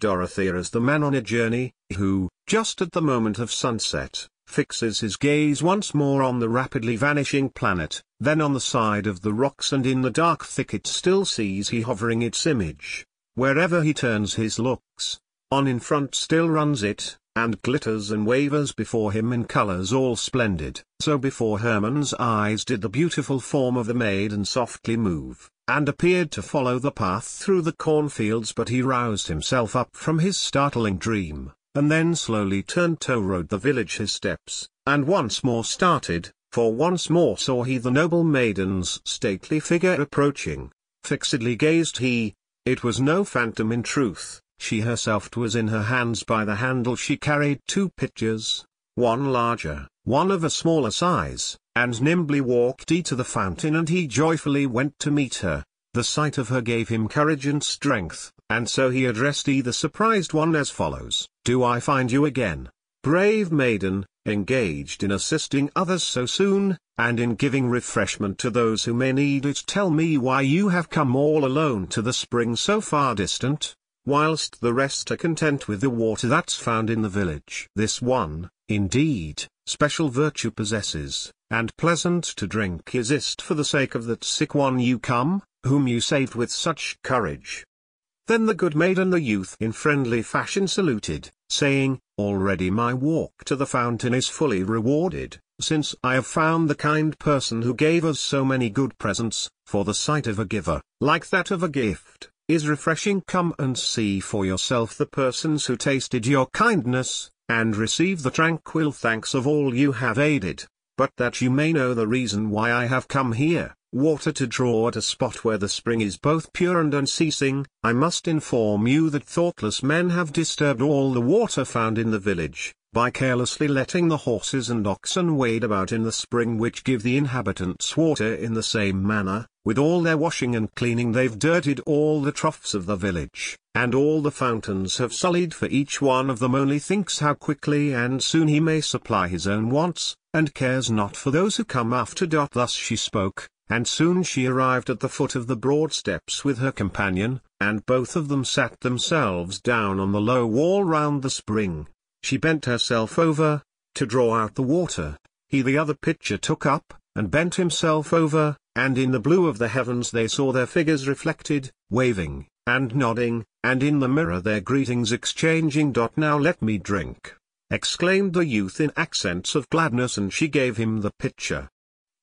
Dorothea as the man on a journey, who, just at the moment of sunset, fixes his gaze once more on the rapidly vanishing planet, then on the side of the rocks and in the dark thicket still sees he hovering its image. Wherever he turns his looks, on in front still runs it, and glitters and wavers before him in colors all splendid. So before Herman's eyes did the beautiful form of the maiden softly move, and appeared to follow the path through the cornfields but he roused himself up from his startling dream, and then slowly turned to road the village his steps, and once more started, for once more saw he the noble maiden's stately figure approaching. Fixedly gazed he, it was no phantom in truth, she herself was in her hands by the handle she carried two pitchers, one larger, one of a smaller size, and nimbly walked he to the fountain and he joyfully went to meet her. The sight of her gave him courage and strength, and so he addressed he the surprised one as follows, Do I find you again, brave maiden, engaged in assisting others so soon, and in giving refreshment to those who may need it. Tell me why you have come all alone to the spring so far distant, whilst the rest are content with the water that's found in the village. This one, indeed, special virtue possesses, and pleasant to drink is is for the sake of that sick one you come, whom you saved with such courage. Then the good maid and the youth in friendly fashion saluted, saying, Already my walk to the fountain is fully rewarded, since I have found the kind person who gave us so many good presents, for the sight of a giver, like that of a gift, is refreshing come and see for yourself the persons who tasted your kindness, and receive the tranquil thanks of all you have aided, but that you may know the reason why I have come here water to draw at a spot where the spring is both pure and unceasing, I must inform you that thoughtless men have disturbed all the water found in the village, by carelessly letting the horses and oxen wade about in the spring which give the inhabitants water in the same manner, with all their washing and cleaning they've dirtied all the troughs of the village, and all the fountains have sullied for each one of them only thinks how quickly and soon he may supply his own wants, and cares not for those who come after. Thus she spoke, and soon she arrived at the foot of the broad steps with her companion, and both of them sat themselves down on the low wall round the spring. She bent herself over, to draw out the water, he the other pitcher took up, and bent himself over, and in the blue of the heavens they saw their figures reflected, waving, and nodding, and in the mirror their greetings exchanging. Now let me drink, exclaimed the youth in accents of gladness, and she gave him the pitcher.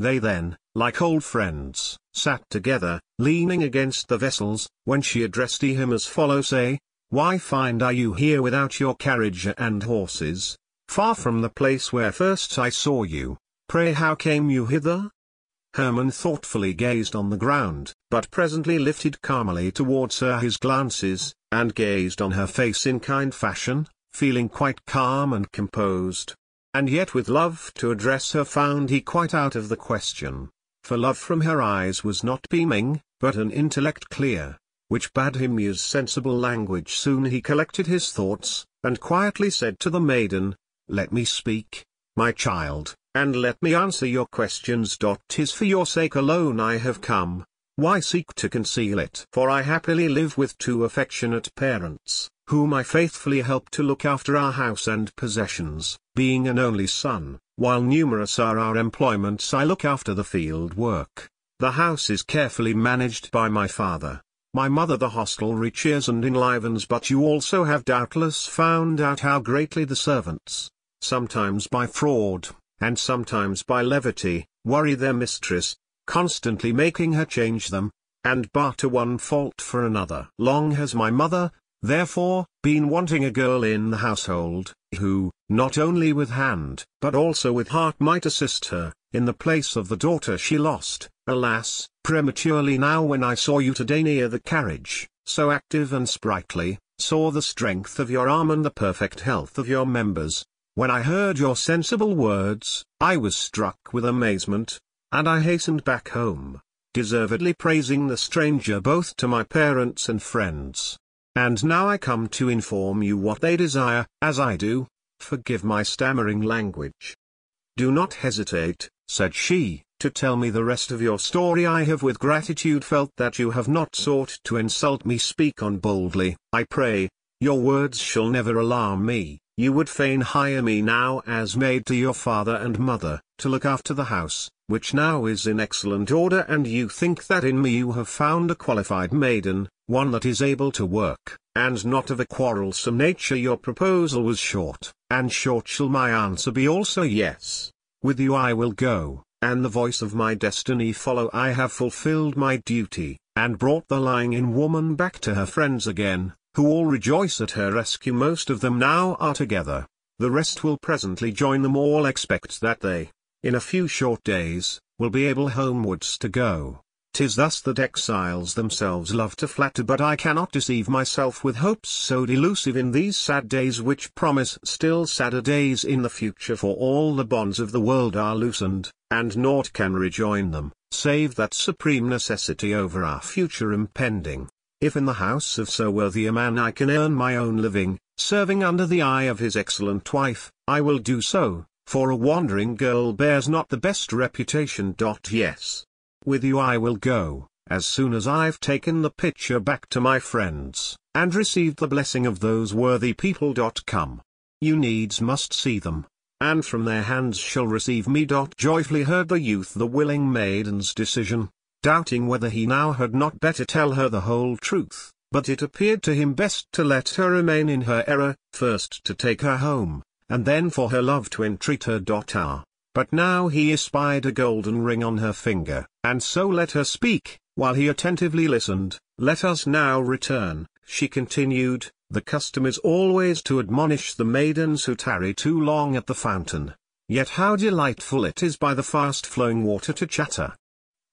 They then, like old friends, sat together, leaning against the vessels, when she addressed him as follows "Say, eh, Why find are you here without your carriage and horses, far from the place where first I saw you, pray how came you hither? Herman thoughtfully gazed on the ground, but presently lifted calmly towards her his glances, and gazed on her face in kind fashion, feeling quite calm and composed, and yet with love to address her found he quite out of the question, for love from her eyes was not beaming, but an intellect clear, which bade him use sensible language. Soon he collected his thoughts, and quietly said to the maiden, Let me speak, my child, and let me answer your questions. Tis for your sake alone I have come, why seek to conceal it? For I happily live with two affectionate parents, whom I faithfully help to look after our house and possessions, being an only son, while numerous are our employments I look after the field work. The house is carefully managed by my father. My mother the hostelry cheers and enlivens but you also have doubtless found out how greatly the servants, sometimes by fraud, and sometimes by levity, worry their mistress, constantly making her change them, and barter one fault for another. Long has my mother, Therefore, been wanting a girl in the household, who, not only with hand, but also with heart might assist her, in the place of the daughter she lost, alas, prematurely now when I saw you today near the carriage, so active and sprightly, saw the strength of your arm and the perfect health of your members, when I heard your sensible words, I was struck with amazement, and I hastened back home, deservedly praising the stranger both to my parents and friends. And now I come to inform you what they desire, as I do, forgive my stammering language. Do not hesitate, said she, to tell me the rest of your story I have with gratitude felt that you have not sought to insult me speak on boldly, I pray, your words shall never alarm me, you would fain hire me now as maid to your father and mother, to look after the house, which now is in excellent order and you think that in me you have found a qualified maiden, one that is able to work, and not of a quarrelsome nature your proposal was short, and short shall my answer be also yes. With you I will go, and the voice of my destiny follow I have fulfilled my duty, and brought the lying in woman back to her friends again, who all rejoice at her rescue most of them now are together. The rest will presently join them all expect that they, in a few short days, will be able homewards to go. Tis thus that exiles themselves love to flatter but I cannot deceive myself with hopes so delusive in these sad days which promise still sadder days in the future for all the bonds of the world are loosened, and naught can rejoin them, save that supreme necessity over our future impending. If in the house of so worthy a man I can earn my own living, serving under the eye of his excellent wife, I will do so, for a wandering girl bears not the best reputation. Yes. With you I will go, as soon as I've taken the picture back to my friends, and received the blessing of those worthy people. Come. You needs must see them, and from their hands shall receive me. Joyfully heard the youth the willing maiden's decision, doubting whether he now had not better tell her the whole truth, but it appeared to him best to let her remain in her error, first to take her home, and then for her love to entreat her. daughter. But now he espied a golden ring on her finger, and so let her speak, while he attentively listened. Let us now return, she continued, the custom is always to admonish the maidens who tarry too long at the fountain. Yet how delightful it is by the fast-flowing water to chatter.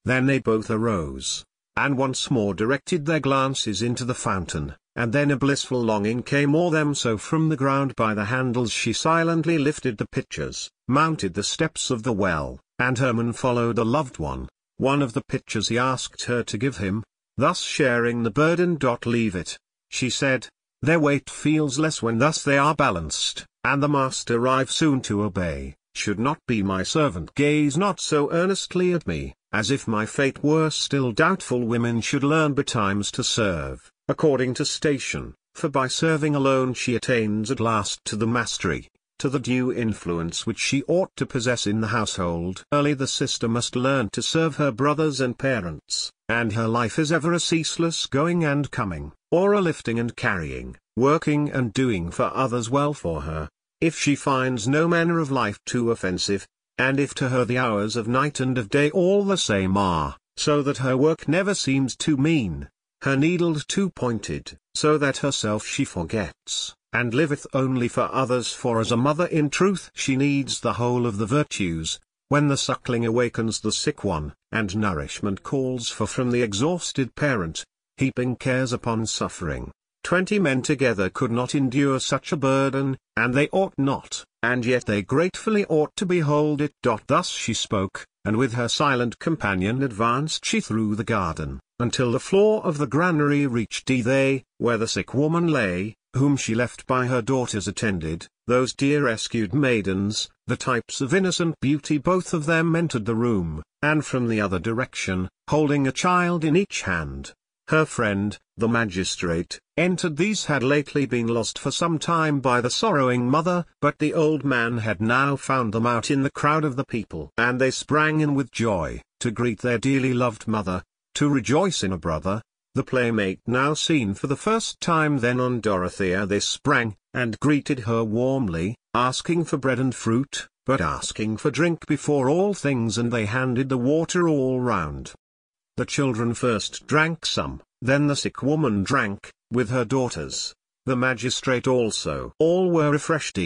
Then they both arose, and once more directed their glances into the fountain. And then a blissful longing came o'er them so from the ground by the handles she silently lifted the pitchers, mounted the steps of the well, and Herman followed a loved one, one of the pitchers he asked her to give him, thus sharing the burden. Leave it, she said, their weight feels less when thus they are balanced, and the master arrive soon to obey, should not be my servant gaze not so earnestly at me, as if my fate were still doubtful women should learn betimes to serve according to station, for by serving alone she attains at last to the mastery, to the due influence which she ought to possess in the household. Early the sister must learn to serve her brothers and parents, and her life is ever a ceaseless going and coming, or a lifting and carrying, working and doing for others well for her, if she finds no manner of life too offensive, and if to her the hours of night and of day all the same are, so that her work never seems too mean, her needle too pointed, so that herself she forgets, and liveth only for others for as a mother in truth she needs the whole of the virtues, when the suckling awakens the sick one, and nourishment calls for from the exhausted parent, heaping cares upon suffering. Twenty men together could not endure such a burden, and they ought not, and yet they gratefully ought to behold it. Thus she spoke, and with her silent companion advanced she through the garden, until the floor of the granary reached they, where the sick woman lay, whom she left by her daughters attended, those dear rescued maidens, the types of innocent beauty both of them entered the room, and from the other direction, holding a child in each hand. Her friend, the magistrate, entered these had lately been lost for some time by the sorrowing mother, but the old man had now found them out in the crowd of the people, and they sprang in with joy, to greet their dearly loved mother, to rejoice in a brother, the playmate now seen for the first time then on Dorothea they sprang, and greeted her warmly, asking for bread and fruit, but asking for drink before all things and they handed the water all round. The children first drank some, then the sick woman drank, with her daughters, the magistrate also. All were refreshed,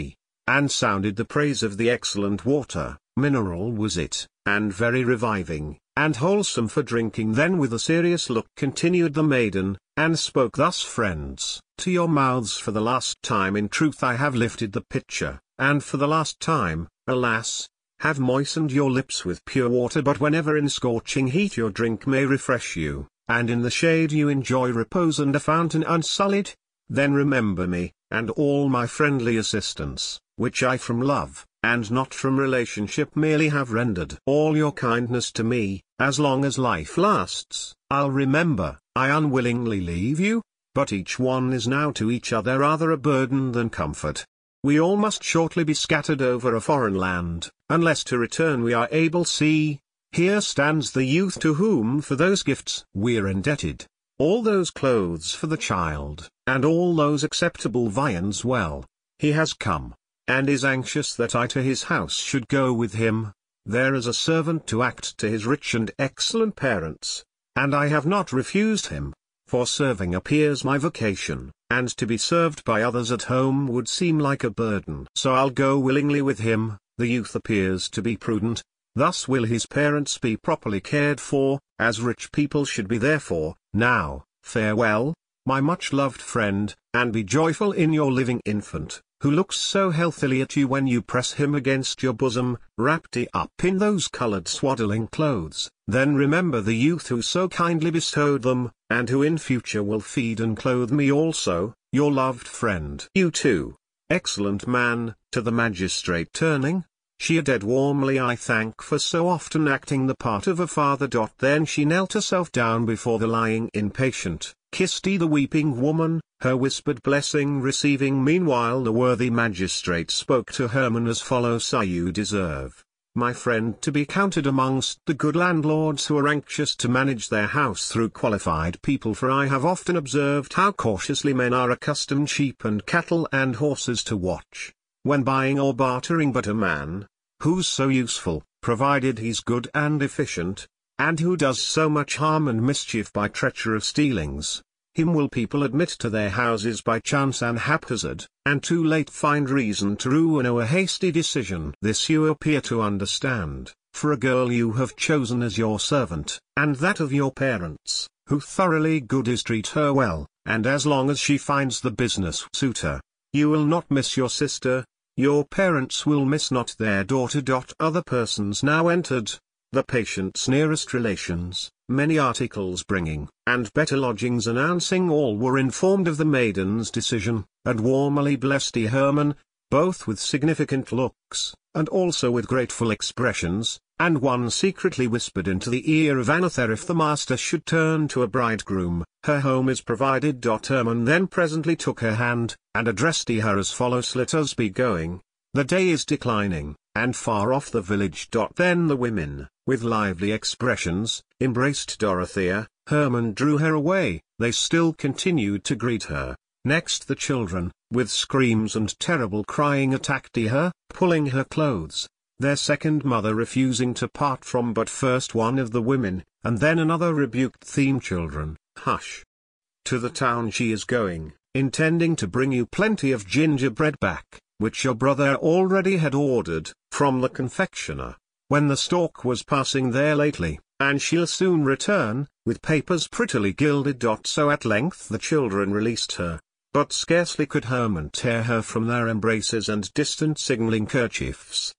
and sounded the praise of the excellent water mineral was it, and very reviving, and wholesome for drinking. Then with a serious look continued the maiden, and spoke thus Friends, to your mouths for the last time in truth I have lifted the pitcher, and for the last time, alas, have moistened your lips with pure water but whenever in scorching heat your drink may refresh you, and in the shade you enjoy repose and a fountain unsullied, then remember me, and all my friendly assistance, which I from love, and not from relationship merely have rendered all your kindness to me, as long as life lasts, I'll remember, I unwillingly leave you, but each one is now to each other rather a burden than comfort. We all must shortly be scattered over a foreign land, unless to return we are able see, here stands the youth to whom for those gifts we're indebted, all those clothes for the child, and all those acceptable viands well. He has come, and is anxious that I to his house should go with him, There is a servant to act to his rich and excellent parents, and I have not refused him, for serving appears my vocation, and to be served by others at home would seem like a burden. So I'll go willingly with him, the youth appears to be prudent, thus will his parents be properly cared for, as rich people should be therefore, now, farewell, my much loved friend, and be joyful in your living infant, who looks so healthily at you when you press him against your bosom, wrapped up in those colored swaddling clothes, then remember the youth who so kindly bestowed them, and who in future will feed and clothe me also, your loved friend. You too, excellent man, to the magistrate turning, she dead warmly I thank for so often acting the part of a father. Then she knelt herself down before the lying impatient, kissed the weeping woman, her whispered blessing receiving meanwhile the worthy magistrate spoke to Herman as follows I you deserve, my friend to be counted amongst the good landlords who are anxious to manage their house through qualified people for I have often observed how cautiously men are accustomed sheep and cattle and horses to watch when buying or bartering but a man, who's so useful, provided he's good and efficient, and who does so much harm and mischief by treacherous dealings, him will people admit to their houses by chance and haphazard, and too late find reason to ruin a hasty decision. This you appear to understand, for a girl you have chosen as your servant, and that of your parents, who thoroughly good is treat her well, and as long as she finds the business suit her, you will not miss your sister, your parents will miss not their daughter. Other persons now entered, the patient's nearest relations, many articles bringing, and better lodgings announcing all were informed of the maiden's decision, and warmly blessed E. Herman, both with significant looks, and also with grateful expressions, and one secretly whispered into the ear of Anather if the master should turn to a bridegroom, her home is provided. Herman then presently took her hand, and addressed her as follows Let us be going, the day is declining, and far off the village. Then the women, with lively expressions, embraced Dorothea, Herman drew her away, they still continued to greet her. Next the children, with screams and terrible crying attacked her, pulling her clothes, their second mother refusing to part from but first one of the women, and then another rebuked theme children, hush. To the town she is going, intending to bring you plenty of gingerbread back, which your brother already had ordered, from the confectioner, when the stork was passing there lately, and she'll soon return, with papers prettily gilded. So at length the children released her, but scarcely could Herman tear her from their embraces and distant signaling kerchiefs